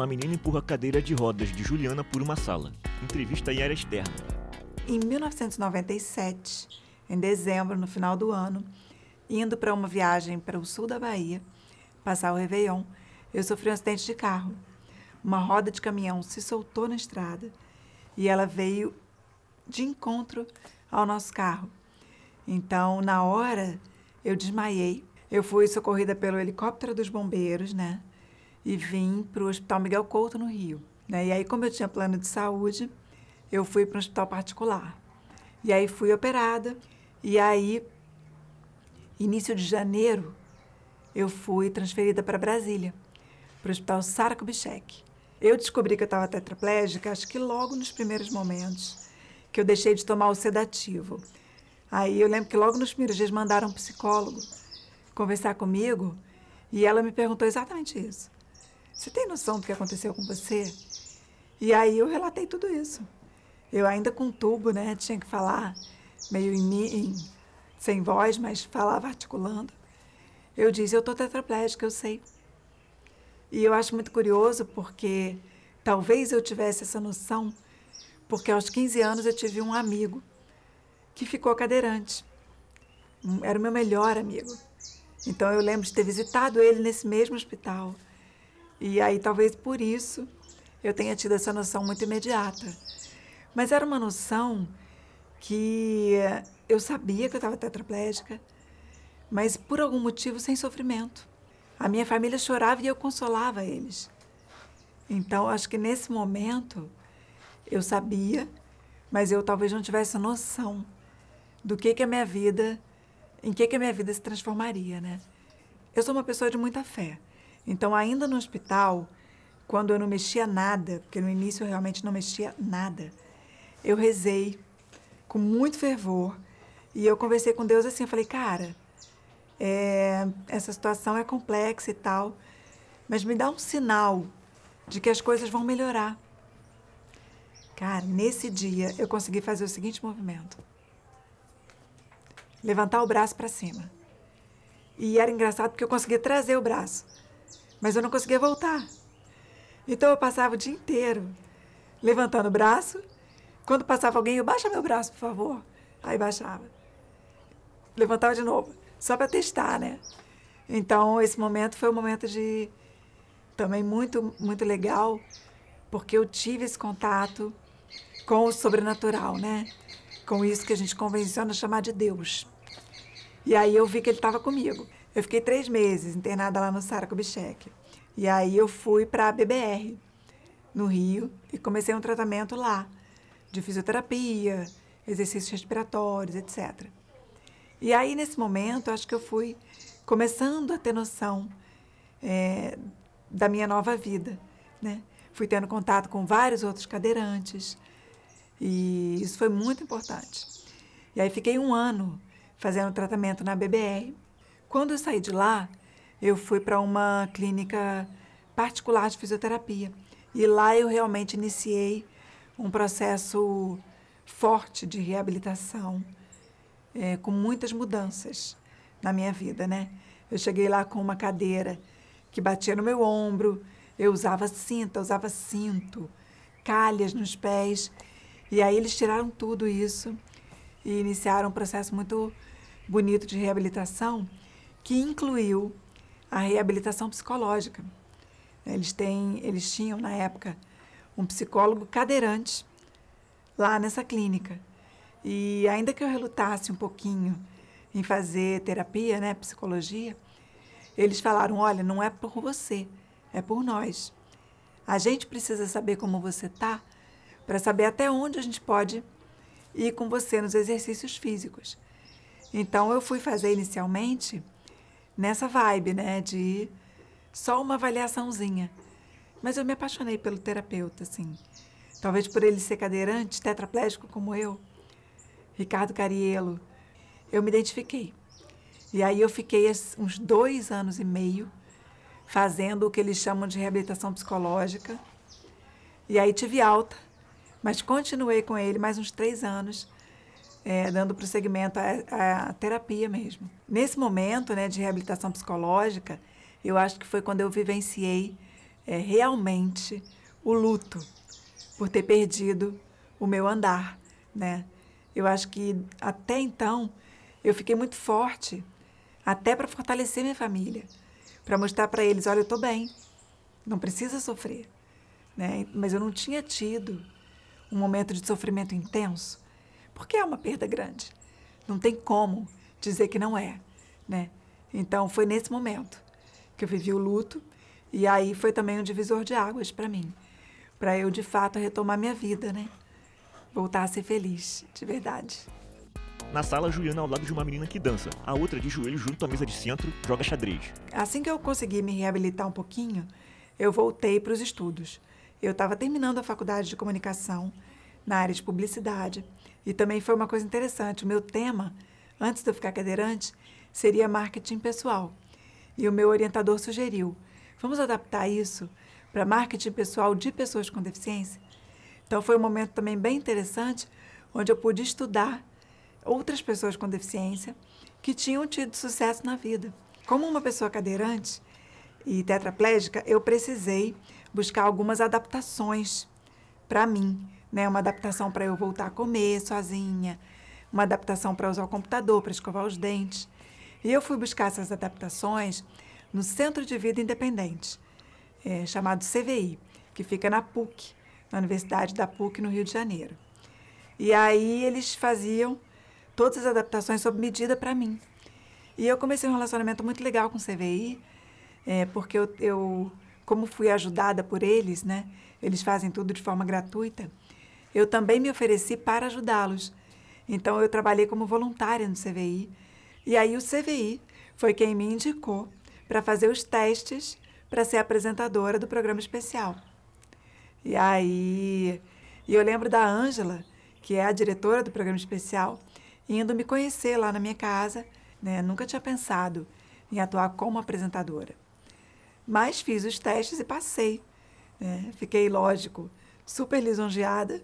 uma menina empurra a cadeira de rodas de Juliana por uma sala. Entrevista em área Externa. Em 1997, em dezembro, no final do ano, indo para uma viagem para o sul da Bahia, passar o Réveillon, eu sofri um acidente de carro. Uma roda de caminhão se soltou na estrada e ela veio de encontro ao nosso carro. Então, na hora, eu desmaiei. Eu fui socorrida pelo helicóptero dos bombeiros, né? e vim para o Hospital Miguel Couto, no Rio. Né? E aí, como eu tinha plano de saúde, eu fui para um hospital particular. E aí fui operada. E aí, início de janeiro, eu fui transferida para Brasília, para o Hospital Sara Kubitschek. Eu descobri que eu estava tetraplégica, acho que logo nos primeiros momentos, que eu deixei de tomar o sedativo. Aí eu lembro que logo nos primeiros dias mandaram um psicólogo conversar comigo e ela me perguntou exatamente isso. Você tem noção do que aconteceu com você? E aí eu relatei tudo isso. Eu ainda com tubo, né? Tinha que falar meio em, em sem voz, mas falava articulando. Eu disse, eu estou tetraplégica, eu sei. E eu acho muito curioso porque talvez eu tivesse essa noção porque aos 15 anos eu tive um amigo que ficou cadeirante. Era o meu melhor amigo. Então eu lembro de ter visitado ele nesse mesmo hospital. E aí talvez por isso eu tenha tido essa noção muito imediata. Mas era uma noção que eu sabia que eu estava tetraplégica, mas por algum motivo sem sofrimento. A minha família chorava e eu consolava eles. Então, acho que nesse momento eu sabia, mas eu talvez não tivesse noção do que que a minha vida, em que que a minha vida se transformaria, né? Eu sou uma pessoa de muita fé. Então, ainda no hospital, quando eu não mexia nada, porque no início eu realmente não mexia nada, eu rezei com muito fervor e eu conversei com Deus assim. Eu falei, cara, é, essa situação é complexa e tal, mas me dá um sinal de que as coisas vão melhorar. Cara, nesse dia eu consegui fazer o seguinte movimento: levantar o braço para cima. E era engraçado porque eu conseguia trazer o braço mas eu não conseguia voltar. Então eu passava o dia inteiro levantando o braço. Quando passava alguém, eu baixa meu braço, por favor. Aí baixava. Levantava de novo, só para testar, né? Então esse momento foi um momento de também muito muito legal, porque eu tive esse contato com o sobrenatural, né? Com isso que a gente convenciona chamar de Deus. E aí eu vi que ele estava comigo. Eu fiquei três meses internada lá no Sara Kubitschek. E aí eu fui para a BBR, no Rio, e comecei um tratamento lá, de fisioterapia, exercícios respiratórios, etc. E aí, nesse momento, acho que eu fui começando a ter noção é, da minha nova vida, né? Fui tendo contato com vários outros cadeirantes e isso foi muito importante. E aí fiquei um ano fazendo tratamento na BBR quando eu saí de lá, eu fui para uma clínica particular de fisioterapia. E lá eu realmente iniciei um processo forte de reabilitação, é, com muitas mudanças na minha vida, né? Eu cheguei lá com uma cadeira que batia no meu ombro, eu usava cinta, usava cinto, calhas nos pés. E aí eles tiraram tudo isso e iniciaram um processo muito bonito de reabilitação que incluiu a reabilitação psicológica. Eles, têm, eles tinham, na época, um psicólogo cadeirante lá nessa clínica. E ainda que eu relutasse um pouquinho em fazer terapia, né, psicologia, eles falaram: olha, não é por você, é por nós. A gente precisa saber como você está para saber até onde a gente pode ir com você nos exercícios físicos. Então eu fui fazer inicialmente nessa vibe, né? De só uma avaliaçãozinha. Mas eu me apaixonei pelo terapeuta, assim. Talvez por ele ser cadeirante, tetraplégico como eu, Ricardo Cariello. Eu me identifiquei. E aí eu fiquei uns dois anos e meio fazendo o que eles chamam de reabilitação psicológica. E aí tive alta, mas continuei com ele mais uns três anos é, dando prosseguimento à, à terapia mesmo. Nesse momento né, de reabilitação psicológica, eu acho que foi quando eu vivenciei é, realmente o luto por ter perdido o meu andar. Né? Eu acho que até então eu fiquei muito forte, até para fortalecer minha família, para mostrar para eles: olha, eu estou bem, não precisa sofrer. Né? Mas eu não tinha tido um momento de sofrimento intenso porque é uma perda grande. Não tem como dizer que não é, né? Então foi nesse momento que eu vivi o luto e aí foi também um divisor de águas para mim, para eu de fato retomar minha vida, né? Voltar a ser feliz, de verdade. Na sala, Juliana ao lado de uma menina que dança, a outra de joelho junto à mesa de centro joga xadrez. Assim que eu consegui me reabilitar um pouquinho, eu voltei para os estudos. Eu estava terminando a faculdade de comunicação na área de publicidade, e também foi uma coisa interessante. O meu tema, antes de eu ficar cadeirante, seria marketing pessoal. E o meu orientador sugeriu: vamos adaptar isso para marketing pessoal de pessoas com deficiência? Então foi um momento também bem interessante, onde eu pude estudar outras pessoas com deficiência que tinham tido sucesso na vida. Como uma pessoa cadeirante e tetraplégica, eu precisei buscar algumas adaptações para mim né? Uma adaptação para eu voltar a comer sozinha, uma adaptação para usar o computador, para escovar os dentes. E eu fui buscar essas adaptações no Centro de Vida Independente, é, chamado CVI, que fica na PUC, na Universidade da PUC, no Rio de Janeiro. E aí eles faziam todas as adaptações sob medida para mim. E eu comecei um relacionamento muito legal com o CVI, é, porque eu, eu, como fui ajudada por eles, né? Eles fazem tudo de forma gratuita eu também me ofereci para ajudá-los. Então eu trabalhei como voluntária no CVI. E aí o CVI foi quem me indicou para fazer os testes para ser apresentadora do programa especial. E aí e eu lembro da Ângela, que é a diretora do programa especial, indo me conhecer lá na minha casa, né? Nunca tinha pensado em atuar como apresentadora. Mas fiz os testes e passei. Né? Fiquei, lógico, super lisonjeada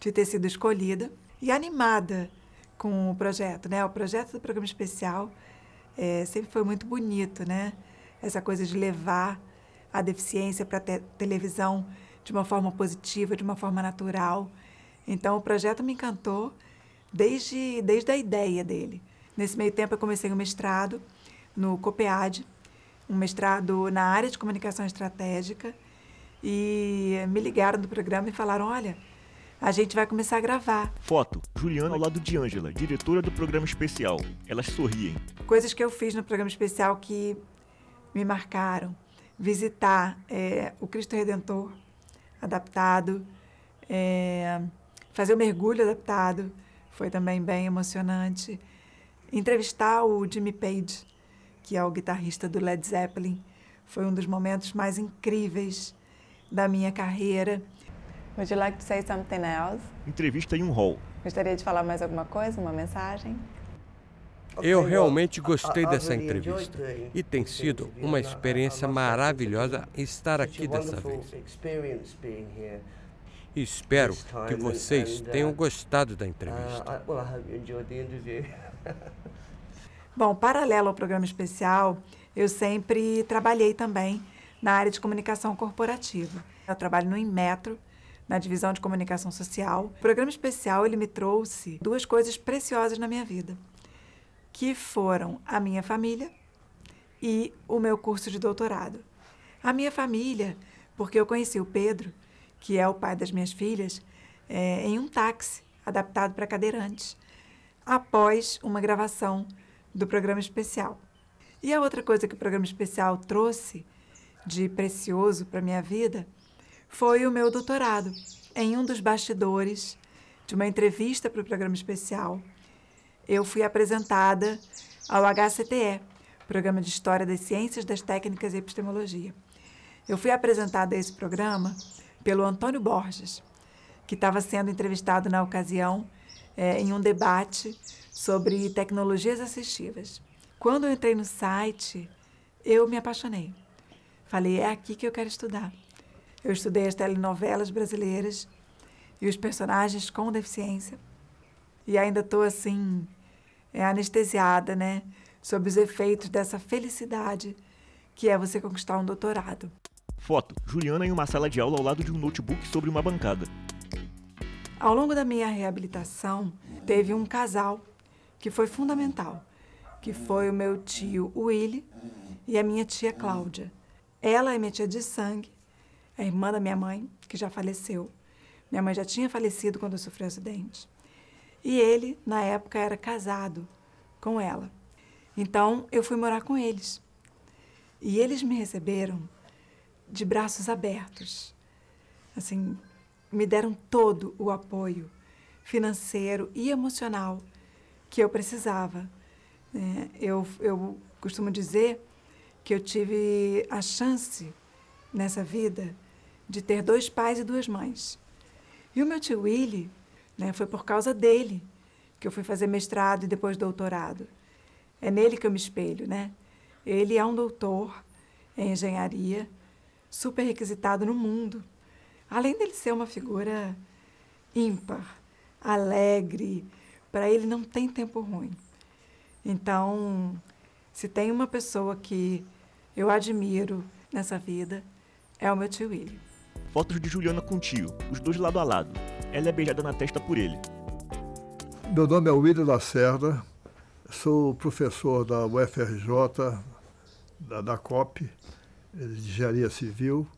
de ter sido escolhida e animada com o projeto, né? O projeto do programa especial é, sempre foi muito bonito, né? Essa coisa de levar a deficiência para te televisão de uma forma positiva, de uma forma natural. Então o projeto me encantou desde desde a ideia dele. Nesse meio tempo eu comecei um mestrado no COPEAD, um mestrado na área de comunicação estratégica e me ligaram do programa e falaram, olha a gente vai começar a gravar. Foto: Juliana ao lado de Ângela, diretora do programa especial. Elas sorriem. Coisas que eu fiz no programa especial que me marcaram: visitar é, o Cristo Redentor adaptado, é, fazer o mergulho adaptado, foi também bem emocionante. Entrevistar o Jimmy Page, que é o guitarrista do Led Zeppelin, foi um dos momentos mais incríveis da minha carreira. Would you like to say something else? Entrevista em um hall. Gostaria de falar mais alguma coisa, uma mensagem? Eu realmente gostei dessa entrevista e tem sido uma experiência maravilhosa estar aqui dessa vez. Espero que vocês tenham uh, gostado da uh, entrevista. Bom, paralelo ao programa especial, eu sempre trabalhei também na área de comunicação corporativa. Eu trabalho no Inmetro, na divisão de comunicação social. O programa especial ele me trouxe duas coisas preciosas na minha vida, que foram a minha família e o meu curso de doutorado. A minha família, porque eu conheci o Pedro, que é o pai das minhas filhas, é, em um táxi adaptado para cadeirantes, após uma gravação do programa especial. E a outra coisa que o programa especial trouxe de precioso para minha vida foi o meu doutorado. Em um dos bastidores de uma entrevista para o programa especial, eu fui apresentada ao HCTE, Programa de História das Ciências, das Técnicas e Epistemologia. Eu fui apresentada a esse programa pelo Antônio Borges, que estava sendo entrevistado na ocasião é, em um debate sobre tecnologias assistivas. Quando eu entrei no site, eu me apaixonei. Falei, é aqui que eu quero estudar. Eu estudei as telenovelas brasileiras e os personagens com deficiência. E ainda estou assim, é, anestesiada, né? Sobre os efeitos dessa felicidade que é você conquistar um doutorado. Foto: Juliana em uma sala de aula ao lado de um notebook sobre uma bancada. Ao longo da minha reabilitação, teve um casal que foi fundamental, que foi o meu tio Willy e a minha tia Cláudia. Ela é minha tia de sangue a irmã da minha mãe, que já faleceu. Minha mãe já tinha falecido quando eu sofri um acidente. E ele, na época, era casado com ela. Então, eu fui morar com eles. E eles me receberam de braços abertos. Assim, me deram todo o apoio financeiro e emocional que eu precisava. É, eu, eu costumo dizer que eu tive a chance nessa vida de ter dois pais e duas mães. E o meu tio Willy, né, foi por causa dele que eu fui fazer mestrado e depois doutorado. É nele que eu me espelho, né? Ele é um doutor em engenharia, super requisitado no mundo. Além dele ser uma figura ímpar, alegre, para ele não tem tempo ruim. Então, se tem uma pessoa que eu admiro nessa vida, é o meu tio William. Fotos de Juliana com tio, os dois lado a lado. Ela é beijada na testa por ele. Meu nome é William Lacerda, sou professor da UFRJ, da, da COP, de Engenharia Civil,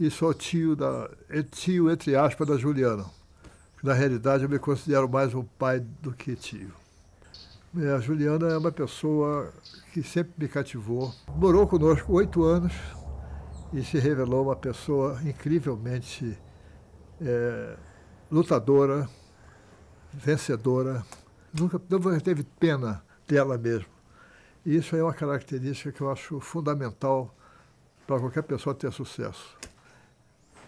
e sou tio, da, tio, entre aspas, da Juliana. Na realidade, eu me considero mais um pai do que tio. A Juliana é uma pessoa que sempre me cativou. Morou conosco oito anos, e se revelou uma pessoa incrivelmente é, lutadora, vencedora, nunca nunca teve pena dela mesmo. E isso é uma característica que eu acho fundamental para qualquer pessoa ter sucesso.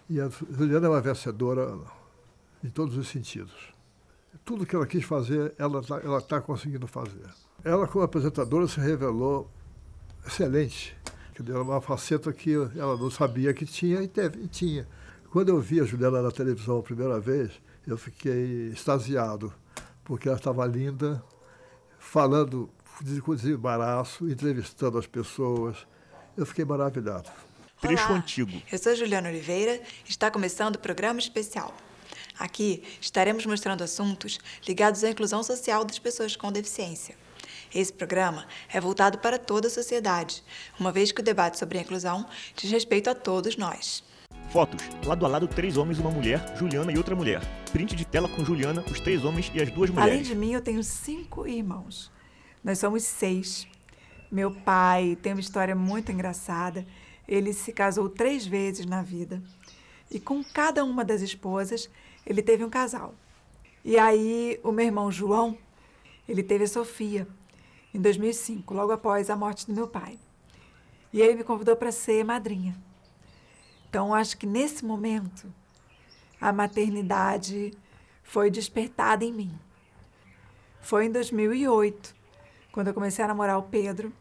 E a Juliana é uma vencedora em todos os sentidos. Tudo que ela quis fazer, ela está ela tá conseguindo fazer. Ela, como apresentadora, se revelou excelente era uma faceta que ela não sabia que tinha e, teve, e tinha. Quando eu vi a Juliana na televisão a primeira vez, eu fiquei extasiado, porque ela estava linda, falando com desembaraço, entrevistando as pessoas. Eu fiquei maravilhado. Trecho antigo. Eu sou Juliana Oliveira e está começando o programa especial. Aqui estaremos mostrando assuntos ligados à inclusão social das pessoas com deficiência. Esse programa é voltado para toda a sociedade, uma vez que o debate sobre a inclusão diz respeito a todos nós. Fotos: lado a lado, três homens, uma mulher, Juliana e outra mulher. Print de tela com Juliana, os três homens e as duas mulheres. Além de mim, eu tenho cinco irmãos. Nós somos seis. Meu pai tem uma história muito engraçada. Ele se casou três vezes na vida. E com cada uma das esposas, ele teve um casal. E aí, o meu irmão João, ele teve a Sofia em 2005, logo após a morte do meu pai. E ele me convidou para ser madrinha. Então, acho que nesse momento, a maternidade foi despertada em mim. Foi em 2008, quando eu comecei a namorar o Pedro,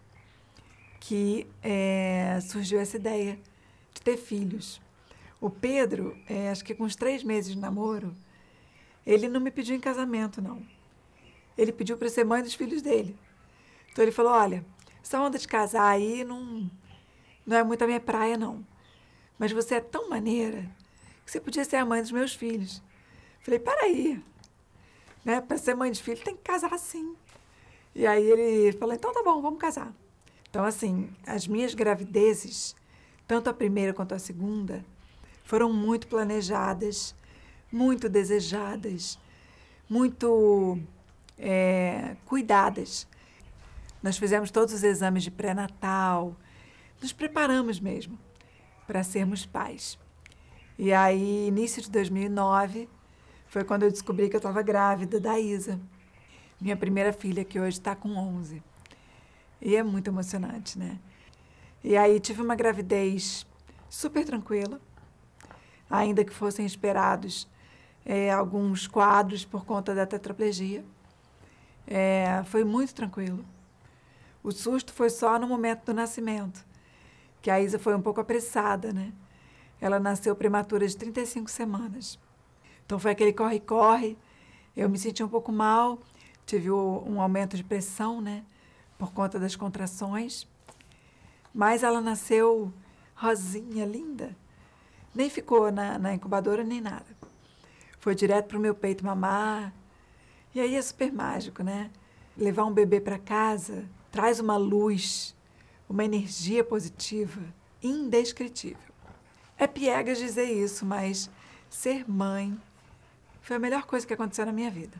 que é, surgiu essa ideia de ter filhos. O Pedro, é, acho que com uns três meses de namoro, ele não me pediu em casamento, não. Ele pediu para ser mãe dos filhos dele. Então ele falou: olha, essa onda de casar aí não, não é muito a minha praia, não. Mas você é tão maneira que você podia ser a mãe dos meus filhos. Falei: peraí. Né? Para ser mãe de filho tem que casar sim. E aí ele falou: então tá bom, vamos casar. Então, assim, as minhas gravidezes, tanto a primeira quanto a segunda, foram muito planejadas, muito desejadas, muito é, cuidadas. Nós fizemos todos os exames de pré-natal, nos preparamos mesmo para sermos pais. E aí, início de 2009, foi quando eu descobri que eu estava grávida da Isa, minha primeira filha, que hoje está com 11. E é muito emocionante, né? E aí tive uma gravidez super tranquila, ainda que fossem esperados é, alguns quadros por conta da tetraplegia. É, foi muito tranquilo. O susto foi só no momento do nascimento, que a Isa foi um pouco apressada, né? Ela nasceu prematura de 35 semanas. Então foi aquele corre-corre. Eu me senti um pouco mal, tive um aumento de pressão, né? Por conta das contrações. Mas ela nasceu rosinha, linda. Nem ficou na, na incubadora nem nada. Foi direto para o meu peito mamar. E aí é super mágico, né? Levar um bebê para casa traz uma luz, uma energia positiva indescritível. É piegas dizer isso, mas ser mãe foi a melhor coisa que aconteceu na minha vida.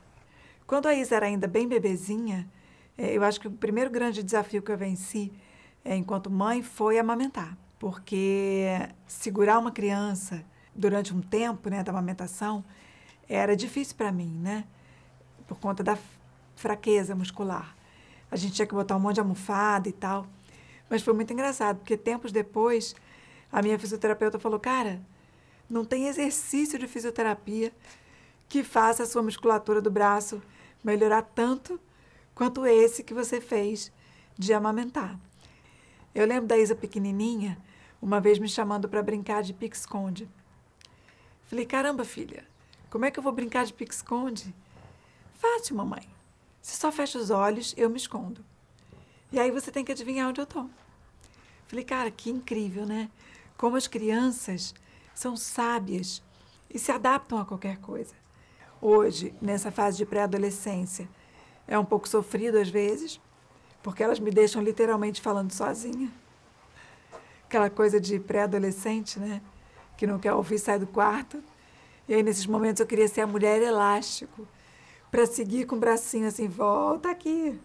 Quando a Isa era ainda bem bebezinha, é, eu acho que o primeiro grande desafio que eu venci é, enquanto mãe foi amamentar. Porque segurar uma criança durante um tempo né, da amamentação era difícil para mim, né? Por conta da fraqueza muscular a gente tinha que botar um monte de almofada e tal. Mas foi muito engraçado, porque tempos depois, a minha fisioterapeuta falou: Cara, não tem exercício de fisioterapia que faça a sua musculatura do braço melhorar tanto quanto esse que você fez de amamentar. Eu lembro da Isa pequenininha, uma vez me chamando para brincar de pique-esconde. Falei: Caramba, filha, como é que eu vou brincar de pique-esconde? Fácil, mamãe. Se só fecha os olhos, eu me escondo. E aí você tem que adivinhar onde eu estou. Falei, cara, que incrível, né? Como as crianças são sábias e se adaptam a qualquer coisa. Hoje, nessa fase de pré-adolescência, é um pouco sofrido às vezes, porque elas me deixam literalmente falando sozinha. Aquela coisa de pré-adolescente, né? Que não quer ouvir, sai do quarto. E aí, nesses momentos, eu queria ser a mulher elástico para seguir com o bracinho assim, volta aqui.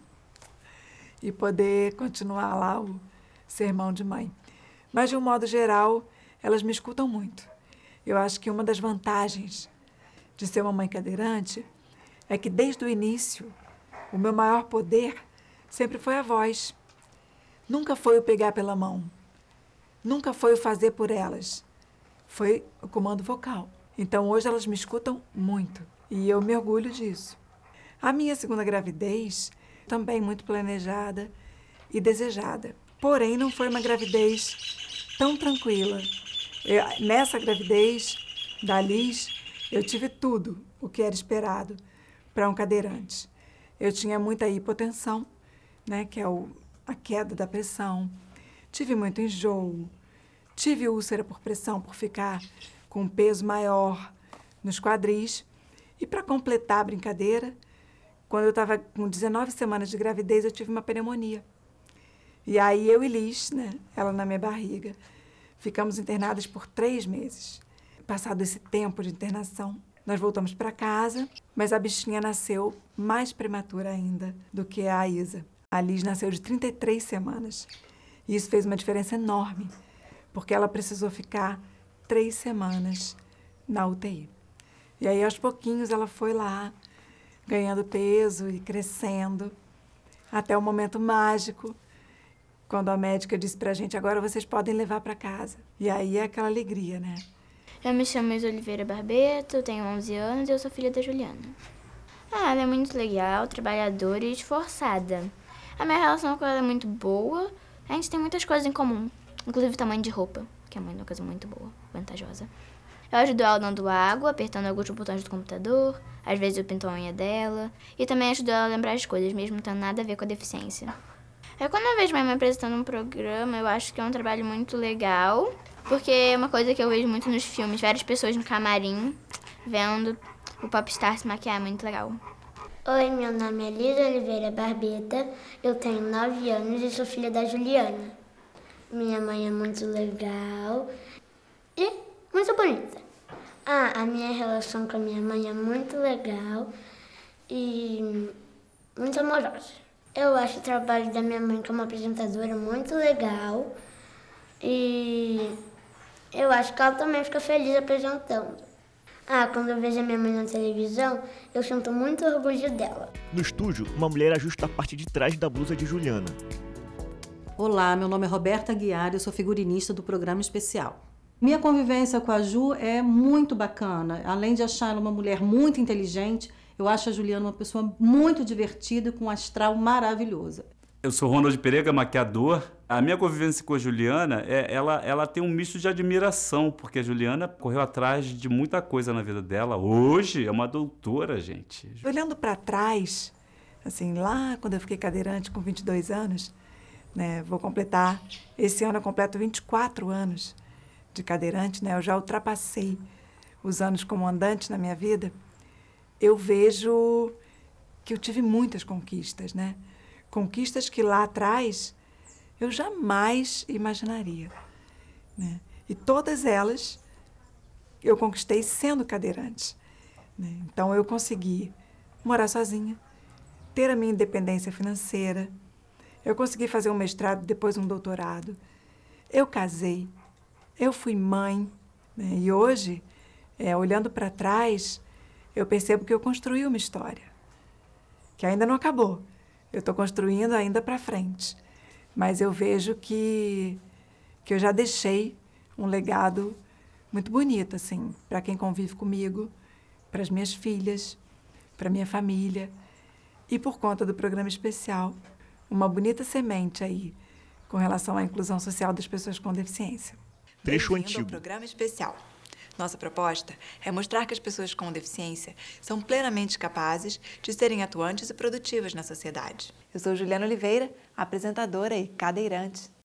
E poder continuar lá o sermão de mãe. Mas, de um modo geral, elas me escutam muito. Eu acho que uma das vantagens de ser uma mãe cadeirante é que, desde o início, o meu maior poder sempre foi a voz. Nunca foi o pegar pela mão. Nunca foi o fazer por elas. Foi o comando vocal. Então hoje elas me escutam muito e eu orgulho disso. A minha segunda gravidez, também muito planejada e desejada. Porém, não foi uma gravidez tão tranquila. Eu, nessa gravidez da Liz, eu tive tudo o que era esperado para um cadeirante. Eu tinha muita hipotensão, né, que é o, a queda da pressão. Tive muito enjoo. Tive úlcera por pressão por ficar com um peso maior nos quadris. E para completar a brincadeira, quando eu estava com 19 semanas de gravidez, eu tive uma pneumonia. E aí eu e Liz, né, ela na minha barriga, ficamos internadas por três meses. Passado esse tempo de internação, nós voltamos para casa, mas a bichinha nasceu mais prematura ainda do que a Isa. A Liz nasceu de 33 semanas. E isso fez uma diferença enorme, porque ela precisou ficar três semanas na UTI. E aí, aos pouquinhos, ela foi lá, ganhando peso e crescendo, até o momento mágico, quando a médica disse pra gente, agora vocês podem levar para casa. E aí é aquela alegria, né? Eu me chamo Isa Oliveira Barbeto, tenho 11 anos e eu sou filha da Juliana. Ah, ela é muito legal, trabalhadora e esforçada. A minha relação com ela é muito boa, a gente tem muitas coisas em comum, inclusive tamanho de roupa, que é uma coisa muito boa, vantajosa. Eu ajudo ela dando água, apertando alguns botões do computador, às vezes eu pinto a unha dela, e também ajudo ela a lembrar as coisas, mesmo não tendo nada a ver com a deficiência. É quando eu vejo minha mãe apresentando um programa, eu acho que é um trabalho muito legal, porque é uma coisa que eu vejo muito nos filmes, várias pessoas no camarim vendo o popstar se maquiar, é muito legal. Oi, meu nome é Lisa Oliveira Barbeta, eu tenho 9 anos e sou filha da Juliana. Minha mãe é muito legal e muito bonita. Ah, a minha relação com a minha mãe é muito legal e muito amorosa. Eu acho o trabalho da minha mãe como apresentadora muito legal e eu acho que ela também fica feliz apresentando. Ah, quando eu vejo a minha mãe na televisão, eu sinto muito orgulho dela. No estúdio, uma mulher ajusta a parte de trás da blusa de Juliana. Olá, meu nome é Roberta Guiar, eu sou figurinista do programa especial. Minha convivência com a Ju é muito bacana. Além de achar ela uma mulher muito inteligente, eu acho a Juliana uma pessoa muito divertida, com um astral maravilhoso. Eu sou Ronald Perega, maquiador. A minha convivência com a Juliana, é, ela, ela tem um misto de admiração, porque a Juliana correu atrás de muita coisa na vida dela. Hoje é uma doutora, gente. Olhando para trás, assim, lá quando eu fiquei cadeirante com 22 anos, né, vou completar, esse ano eu completo 24 anos de cadeirante, né? Eu já ultrapassei os anos como andante na minha vida. Eu vejo que eu tive muitas conquistas, né? Conquistas que lá atrás eu jamais imaginaria, né? E todas elas eu conquistei sendo cadeirante. Né? Então eu consegui morar sozinha, ter a minha independência financeira. Eu consegui fazer um mestrado, depois um doutorado. Eu casei, eu fui mãe né? e hoje, é, olhando para trás, eu percebo que eu construí uma história que ainda não acabou. Eu estou construindo ainda para frente, mas eu vejo que que eu já deixei um legado muito bonito assim para quem convive comigo, para as minhas filhas, para minha família e por conta do programa especial, uma bonita semente aí com relação à inclusão social das pessoas com deficiência. Trecho antigo. Ao programa especial. Nossa proposta é mostrar que as pessoas com deficiência são plenamente capazes de serem atuantes e produtivas na sociedade. Eu sou Juliana Oliveira, apresentadora e cadeirante.